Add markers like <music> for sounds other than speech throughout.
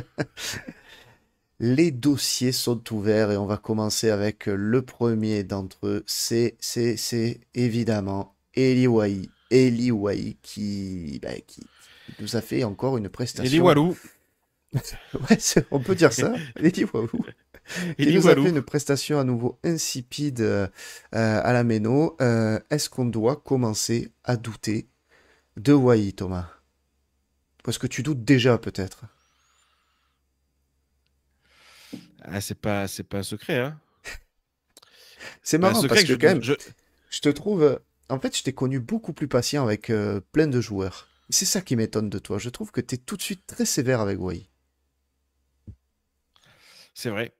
<laughs> Les dossiers sont ouverts et on va commencer avec le premier d'entre eux. C'est, c'est, c'est évidemment Eli Eliwai qui, bah, qui nous a fait encore une prestation. Eli <laughs> ouais, on peut dire ça. <laughs> Eliwalou, Il nous a fait une prestation à nouveau insipide euh, à la Méno. Euh, est-ce qu'on doit commencer à douter de Wai, Thomas Parce que tu doutes déjà peut-être. Ah, c'est pas, pas un secret, hein. <laughs> c'est marrant parce que, quand je... te trouve. Euh, en fait, je t'ai connu beaucoup plus patient avec euh, plein de joueurs. C'est ça qui m'étonne de toi. Je trouve que tu es tout de suite très sévère avec Wai. C'est vrai.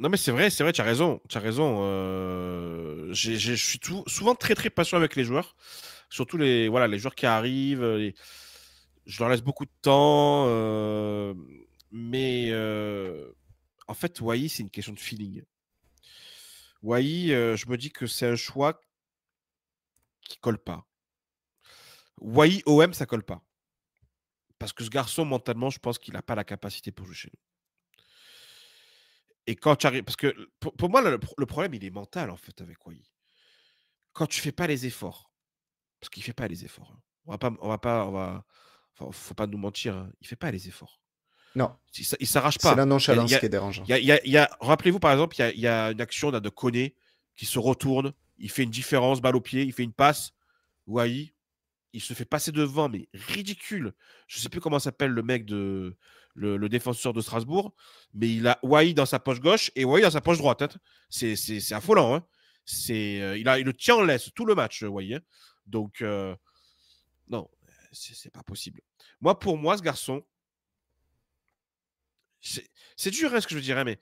Non, mais c'est vrai, c'est vrai, tu as raison. Tu as raison. Euh, je suis souvent très, très patient avec les joueurs. Surtout les, voilà, les joueurs qui arrivent. Je leur laisse beaucoup de temps. Mais en fait, Wai, c'est une question de feeling. Wai, euh, je me dis que c'est un choix qui colle pas. Wai, OM, ça colle pas. Parce que ce garçon, mentalement, je pense qu'il n'a pas la capacité pour jouer chez nous. Et quand tu arrives. Parce que pour, moi, le, problème, il est mental, en fait, avec Wai. Quand tu fais pas les efforts, parce qu'il fait pas les efforts. Hein. On va pas. On va pas va, faut pas nous mentir. il hein, Il fait pas les efforts. Non. Il s'arrache pas. C'est la nonchalance y a, qui est dérangeante. Rappelez-vous, par exemple, il y, a, une action de Koné qui se retourne, il fait une différence, balle au pied, il fait une passe. Wai, il se fait passer devant, mais ridicule. Je ne sais plus comment s'appelle le mec de. Le, défenseur de Strasbourg, mais il a Wai dans sa poche gauche et Wai dans sa poche droite. Hein. C'est, affolant. Hein. C'est, euh, il, a, il le tient en laisse tout le match, Wai. Hein. Donc, euh, non non, c'est, pas possible. Moi, pour moi, ce garçon, c'est dur, hein, ce que je dirais, hein, mais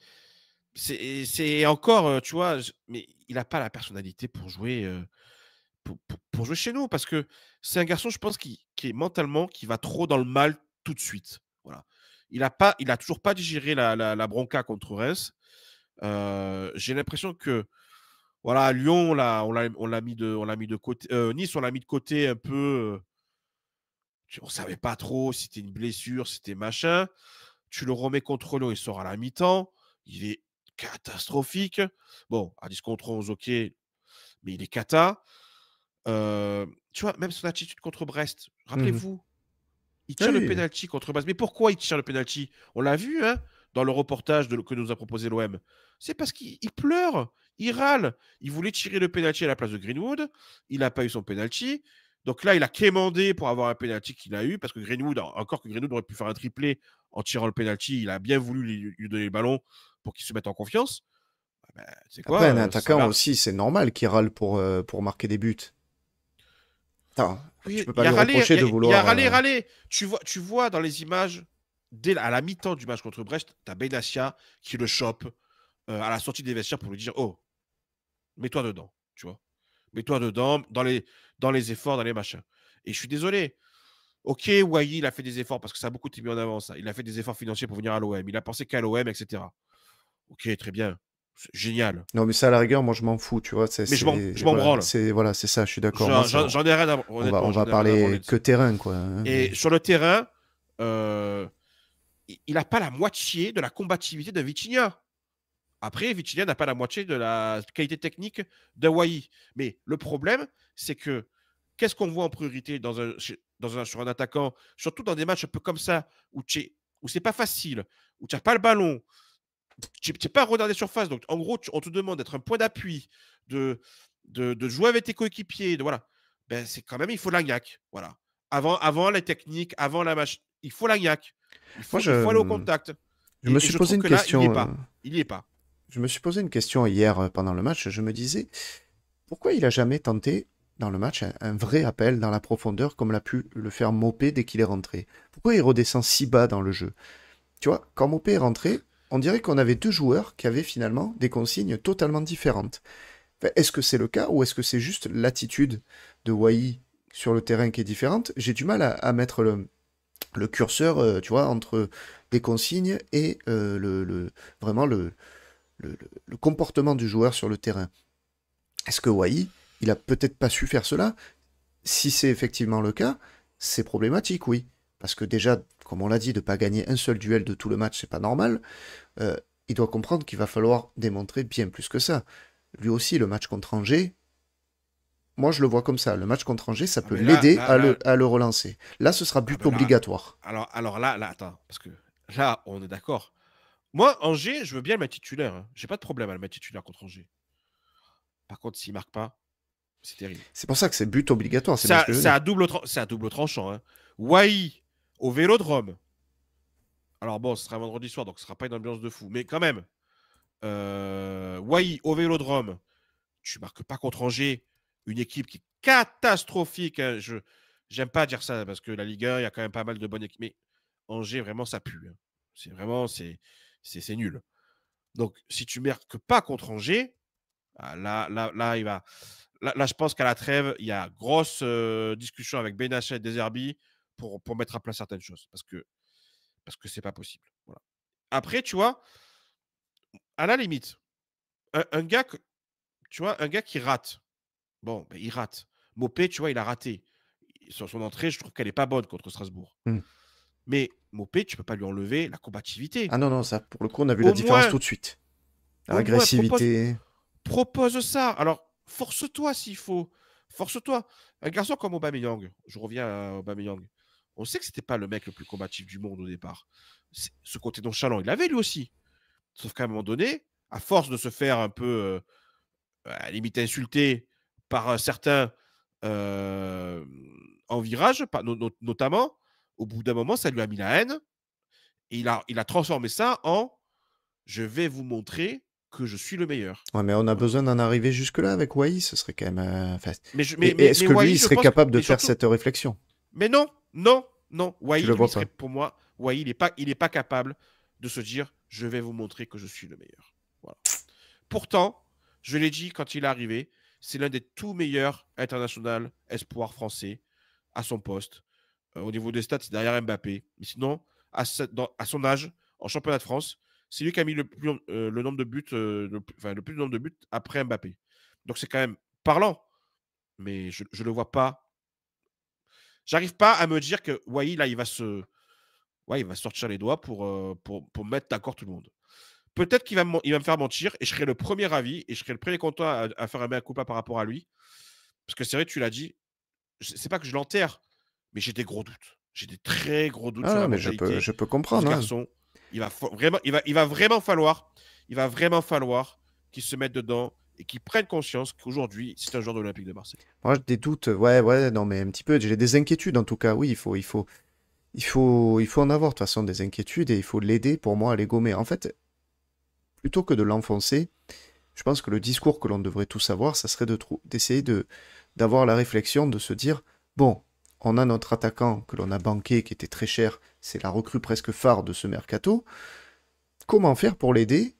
c'est encore, tu vois, mais il n'a pas la personnalité pour jouer, pour, jouer chez nous, parce que c'est un garçon, je pense, qui, est mentalement, qui va trop dans le mal tout de suite. Voilà. Il n'a pas, toujours pas digéré la, bronca contre Reims. J'ai l'impression que voilà, Lyon, on l'a mis de, mis de côté. Euh, nice, on l'a mis de côté un peu. On savait pas trop si c'était une blessure, si c'était machin tu le remets contre l'eau, il sort à la mi-temps, il est catastrophique. Bon, à 10 contre 11, ok, mais il est cata. Euh, tu vois, même son attitude contre Brest, mmh rappelez-vous, il tire le penalty contre Brest. Mais pourquoi il tire le penalty On l'a vu hein, dans le reportage que nous a proposé l'OM. C'est parce qu'il pleure, il râle. Il voulait tirer le penalty à la place de Greenwood, il n'a pas eu son penalty. Donc là, il a quémandé pour avoir un penalty qu'il a eu, parce que Greenwood, encore que Greenwood aurait pu faire un triplé en tirant le penalty, il a bien voulu lui, donner le ballon pour qu'il se mette en confiance. c'est ah ben, quoi Après, un euh, attaquant aussi, c'est normal qu'il râle pour, euh, pour marquer des buts. tu peux pas lui râler, reprocher de vouloir. Euh, tu vois, tu vois dans les images, dès à la mi-temps du match contre Brest, as Benassia qui le chope à la sortie des vestiaires pour lui dire Oh, mets-toi dedans, tu vois. Mets-toi dedans, dans les, dans les efforts, dans les machins. Et je suis désolé. Ok, Wai, il a fait des efforts parce que ça a beaucoup été mis en avant, ça. Il a fait des efforts financiers pour venir à l'OM. Il a pensé qu'à l'OM, etc. Ok, très bien. Génial. Non, mais ça, à la rigueur, moi, je m'en fous, tu vois. Mais je m'en branle. C'est voilà, c'est ça, je suis d'accord. J'en ai rien à On va, on va parler que terrain, quoi. Hein. Et sur le terrain, euh, il n'a pas la moitié de la combativité d'un Vitinha. Après, vitilien n'a pas la moitié de la qualité technique d'Hawaii. Mais le problème, c'est que qu'est-ce qu'on voit en priorité dans dans un, sur un attaquant, surtout dans des matchs un peu comme ça, où, où c'est pas facile, où tu n'as pas le ballon, tu n'es pas regarder surface. Donc, en gros, on te demande d'être un point d'appui, de, de, jouer avec tes coéquipiers. voilà. Ben, c'est quand même, il faut l'agnac. Voilà. Avant, avant la technique, avant la match, il faut la Il, il, faut aller au contact. Je me suis posé une question. Euh, il n'y est pas je me suis posé une question hier euh, pendant le match. Je me disais, pourquoi il a jamais tenté dans le match un, vrai appel dans la profondeur comme l'a pu le faire Mopé dès qu'il est rentré Pourquoi il redescend si bas dans le jeu Tu vois, quand Mopé est rentré, on dirait qu'on avait deux joueurs qui avaient finalement des consignes totalement différentes. est-ce que c'est le cas ou est-ce que c'est juste l'attitude de Wai sur le terrain qui est différente J'ai du mal à, mettre le, le curseur, euh, tu vois, entre des consignes et euh, le, vraiment le, le, comportement du joueur sur le terrain. Est-ce que Wai, il a peut-être pas su faire cela Si c'est effectivement le cas, c'est problématique, oui. Parce que déjà, comme on l'a dit, de ne pas gagner un seul duel de tout le match, c'est pas normal. Euh, il doit comprendre qu'il va falloir démontrer bien plus que ça. Lui aussi, le match contre Angers, moi je le vois comme ça. Le match contre Angers, ça ah, peut l'aider à, le relancer. Là, ce sera but ah, obligatoire. Alors, alors là, là, attends, parce que là, on est d'accord. Moi, Angers, je veux bien le titulaire. Hein. J'ai pas de problème à le titulaire contre Angers. Par contre, s'il marque pas, c'est terrible. C'est pour ça que c'est but obligatoire. C'est à, double, double tranchant. Hein. au Vélodrome. Alors bon, ce sera vendredi soir, donc ce sera pas une ambiance de fou. Mais quand même, euh, au Vélodrome, tu marques pas contre Angers, une équipe qui est catastrophique. Hein. Je J'aime pas dire ça parce que la Ligue 1, il y a quand même pas mal de bonnes équipes. Mais Angers, vraiment, ça pue. Hein. C'est vraiment, c'est c'est nul. Donc, si tu que pas contre Angers, ah, là, là, là, il va. Là, je pense qu'à la trêve, il y a grosse discussion avec Benachet et Deserbi pour, pour mettre à plat certaines choses. Parce que parce que c'est pas possible. Voilà. Après, tu vois, à la limite, un, gars tu vois, un gars qui rate. Bon, ben, il rate. Mopé, tu vois, il a raté. Sur son entrée, je trouve qu'elle n'est pas bonne contre Strasbourg. Mmh. Mais Mopé, tu peux pas lui enlever la combativité. Ah non, non, ça, pour le coup, on a vu la différence tout de suite. L'agressivité. Propose, ça. Alors, force-toi s'il faut. Force-toi. Un garçon comme Aubameyang, je reviens à Aubameyang. On sait que c'était pas le mec le plus combatif du monde au départ. Ce côté nonchalant, il l'avait lui aussi. Sauf qu'à un moment donné, à force de se faire un peu, euh, à limite insulté par certains euh, en virage, notamment, au bout d'un moment, ça lui a mis la haine. Et il a, il a transformé ça en je vais vous montrer que je suis le meilleur. Ouais, mais on a besoin d'en arriver jusque-là avec Wai, ce serait quand même. Euh, mais, est-ce que lui, il serait capable de faire cette réflexion Mais non, non, non. Wai, pour moi, il n'est pas, pas capable de se dire je vais vous montrer que je suis le meilleur. Pourtant, je l'ai dit quand il est arrivé, c'est l'un des tout meilleurs internationaux espoirs français à son poste. Euh, au niveau des stats, c'est derrière Mbappé. Mais sinon, à, son âge, en championnat de France, c'est lui qui a mis le plus, euh, nombre de buts, euh, enfin, le plus nombre de buts après Mbappé. Donc c'est quand même parlant, mais je ne le vois pas. J'arrive pas à me dire que oui là, il va se. Ouais, il va sortir les doigts pour, pour, pour mettre d'accord tout le monde. Peut-être qu'il va, va me faire mentir et je serai le premier avis et je serai le premier content à, faire un coup coup par rapport à lui. Parce que c'est vrai, tu l'as dit, c'est pas que je l'enterre, mais j'ai des gros doutes. J'ai des très gros doutes ah, mais je peux, je peux comprendre. Ce hein. garçon, il, va vraiment, il, va, il va vraiment falloir, il va vraiment falloir qu'il se mette dedans et qu'il prennent conscience qu'aujourd'hui, c'est un jour de l'Olympique de Marseille. Moi, j'ai des doutes, ouais, ouais, non, mais un petit peu, j'ai des inquiétudes en tout cas, oui, il faut, il faut, il faut, il faut en avoir de toute façon des inquiétudes et il faut l'aider pour moi à les gommer. En fait, plutôt que de l'enfoncer, je pense que le discours que l'on devrait tous avoir, ça serait d'essayer d'essayer de, d'avoir la réflexion de se dire, bon, on a notre attaquant que l'on a banqué, qui était très cher, c'est la recrue presque phare de ce mercato. Comment faire pour l'aider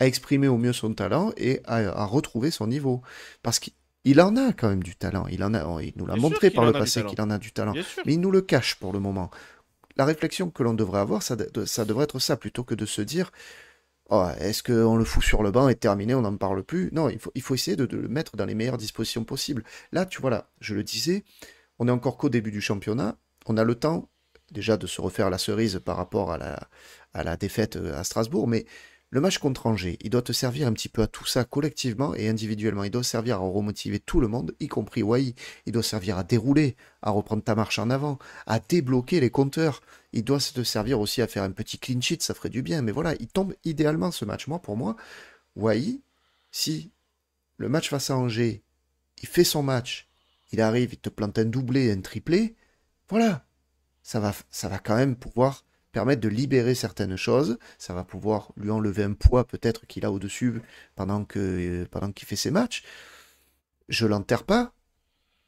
à exprimer au mieux son talent et à, retrouver son niveau Parce qu'il en a quand même du talent, il, en a, oh, il nous l'a montré par le passé qu'il en a du talent, mais il nous le cache pour le moment. La réflexion que l'on devrait avoir, ça, devrait être ça, plutôt que de se dire oh, est-ce qu'on le fout sur le banc et terminé, on n'en parle plus Non, il faut, essayer de, le mettre dans les meilleures dispositions possibles. Là, tu vois, je le disais, on est encore qu'au début du championnat. On a le temps déjà de se refaire la cerise par rapport à la, défaite euh, à Strasbourg, mais le match contre Angers, il doit te servir un petit peu à tout ça collectivement et individuellement. Il doit servir à remotiver tout le monde, y compris Wai. Il doit servir à dérouler, à reprendre ta marche en avant, à débloquer les compteurs. Il doit te servir aussi à faire un petit clean sheet, ça ferait du bien. Mais voilà, il tombe idéalement ce match. Moi, pour moi, Wai, si le match face à Angers, il fait son match, il arrive, il te plante un doublé, un triplé, voilà, ça va, ça va quand même pouvoir permettre de libérer certaines choses, ça va pouvoir lui enlever un poids peut-être qu'il a au-dessus pendant que euh, pendant qu'il fait ses matchs. Je l'enterre pas,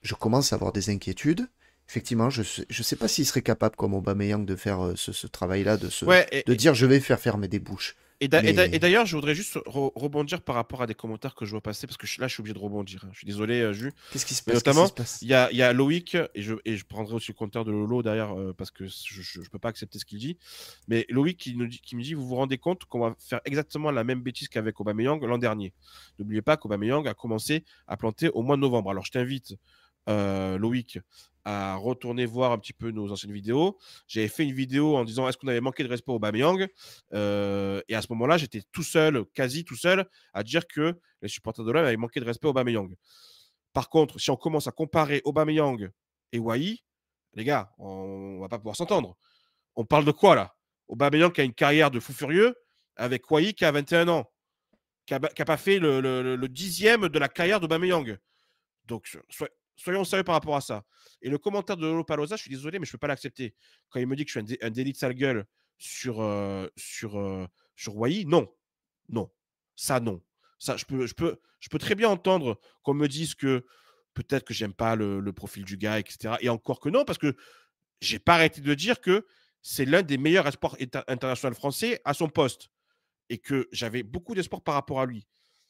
je commence à avoir des inquiétudes. Effectivement, je ne sais pas s'il serait capable comme Aubameyang de faire euh, ce, travail-là, de se, de dire je vais faire fermer des bouches. Et d'ailleurs, je voudrais juste rebondir par rapport à des commentaires que je vois passer, parce que là, je suis obligé de rebondir. Hein. Je suis désolé, euh, Jules. Qu'est-ce qui se passe Notamment, il y a, Loïc, et je, et je prendrai aussi le compteur de Lolo derrière, euh, parce que je ne peux pas accepter ce qu'il dit. Mais Loïc qui, nous dit, qui me dit Vous vous rendez compte qu'on va faire exactement la même bêtise qu'avec Aubameyang l'an dernier N'oubliez pas qu'Aubameyang a commencé à planter au mois de novembre. Alors, je t'invite euh, Loïc à retourné voir un petit peu nos anciennes vidéos. J'avais fait une vidéo en disant est-ce qu'on avait manqué de respect au Bamiyang euh, Et à ce moment-là, j'étais tout seul, quasi tout seul, à dire que les supporters de l'OM avaient manqué de respect au Bamiyang. Par contre, si on commence à comparer Aubameyang et Wai, les gars, on ne va pas pouvoir s'entendre. On parle de quoi là Aubameyang qui a une carrière de fou furieux avec Wai qui a 21 ans, qui n'a pas fait le, dixième de la carrière d'Aubameyang. Donc, Soit soyons sérieux par rapport à ça. Et le commentaire de Lolo Palosa, je suis désolé, mais je ne peux pas l'accepter. Quand il me dit que je suis un, délit de sale gueule sur, euh, sur, euh, sur non. Non. Ça, non. Ça, je peux, je peux, je peux très bien entendre qu'on me dise que peut-être que j'aime pas le, profil du gars, etc. Et encore que non, parce que j'ai pas arrêté de dire que c'est l'un des meilleurs espoirs internationaux français à son poste et que j'avais beaucoup d'espoir par rapport à lui.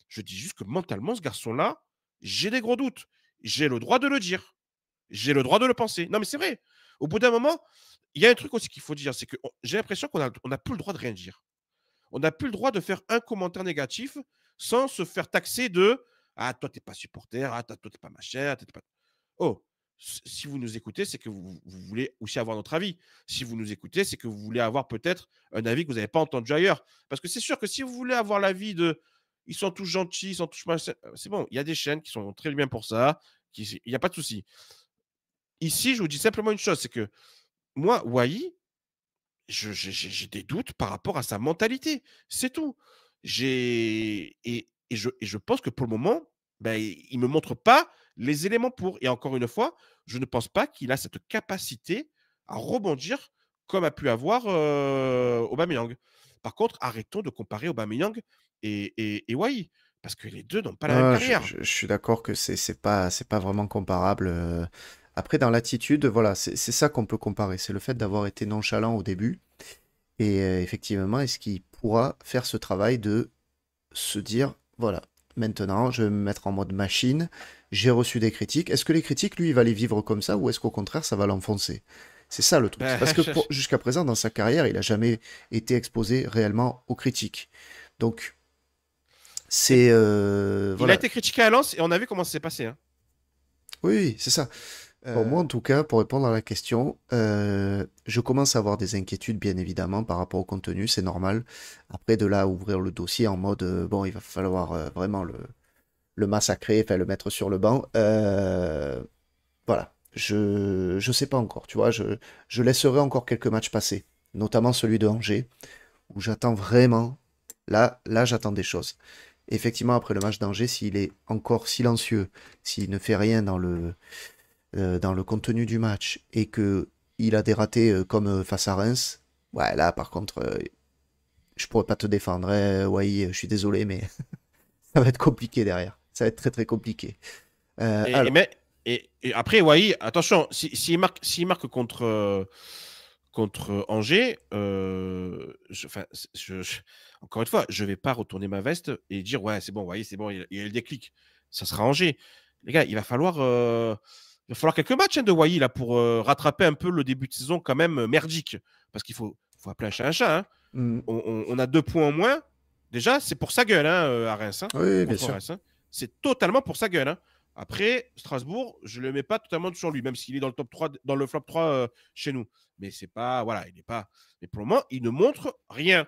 Je dis juste que mentalement, ce garçon-là, j'ai des gros doutes j'ai le droit de le dire. J'ai le droit de le penser. Non, mais c'est vrai. Au bout d'un moment, il y a un truc aussi qu'il faut dire, c'est que j'ai l'impression qu'on n'a plus le droit de rien dire. On n'a plus le droit de faire un commentaire négatif sans se faire taxer de Ah, toi, tu n'es pas supporter, ah, toi, tu n'es pas machin, ah, t'es pas. Oh, si vous nous écoutez, c'est que vous, voulez aussi avoir notre avis. Si vous nous écoutez, c'est que vous voulez avoir peut-être un avis que vous n'avez pas entendu ailleurs. Parce que c'est sûr que si vous voulez avoir l'avis de ils sont tous gentils, ils sont tous machins. Euh, c'est bon, il y a des chaînes qui sont très bien pour ça, il n'y a pas de souci. Ici, je vous dis simplement une chose, c'est que moi, Wai, j'ai des doutes par rapport à sa mentalité. C'est tout. et, je, pense que pour le moment, ben, il ne me montre pas les éléments pour. Et encore une fois, je ne pense pas qu'il a cette capacité à rebondir comme a pu avoir Obama euh, Aubameyang. Par contre, arrêtons de comparer Aubameyang et, et, et Wai parce que les deux n'ont pas la même ah, carrière. Je, suis d'accord que c'est n'est pas c'est pas vraiment comparable. Euh. Après, dans l'attitude, voilà, c'est ça qu'on peut comparer. C'est le fait d'avoir été nonchalant au début. Et euh, effectivement, est-ce qu'il pourra faire ce travail de se dire, voilà, maintenant, je vais me mettre en mode machine, j'ai reçu des critiques. Est-ce que les critiques, lui, il va les vivre comme ça ou est-ce qu'au contraire, ça va l'enfoncer c'est ça le truc. parce que bah, <laughs> jusqu'à présent, dans sa carrière, il n'a jamais été exposé réellement aux critiques. Donc, c'est. Euh, il a été critiqué à Lens et on a vu comment ça s'est passé. Hein. Oui, c'est ça. Euh, pour moi, en tout cas, pour répondre à la question, euh, je commence à avoir des inquiétudes, bien évidemment, par rapport au contenu, c'est normal. Après, de là, ouvrir le dossier en mode, bon, il va falloir vraiment le, massacrer, le mettre sur le banc. voilà je ne sais pas encore, tu vois, je, je laisserai encore quelques matchs passer, notamment celui de Angers, où j'attends vraiment, là, là j'attends des choses. Effectivement, après le match d'Angers, s'il est encore silencieux, s'il ne fait rien dans le, euh, dans le contenu du match et que il a des euh, comme euh, face à Reims, ouais, là par contre, je pourrais pas te défendre, ouais, hein, je suis désolé, mais <laughs> ça va être compliqué derrière. Ça va être très très compliqué. Et, et, après, Waï, attention, s'il si, marque, si marque contre, euh, contre euh, Angers, euh, encore une fois, je ne vais pas retourner ma veste et dire ouais, c'est bon, voyez, c'est bon, il, y a le déclic. Ça sera Angers. Les gars, il va falloir. il va falloir quelques matchs hein, de il là pour rattraper un peu le début de saison quand même merdique. Parce qu'il faut, faut appeler un chat un chat. Hein. Mmh. On, a deux points en moins. Déjà, c'est pour sa gueule hein, à Reims. Hein, oui, bien sûr. C'est totalement pour sa gueule. Après, Strasbourg, je ne le mets pas totalement sur lui, même s'il est dans le top 3, dans le flop 3 euh, chez nous. Mais c'est pas. Voilà, il n'est pas. Mais pour le moment, il ne montre rien.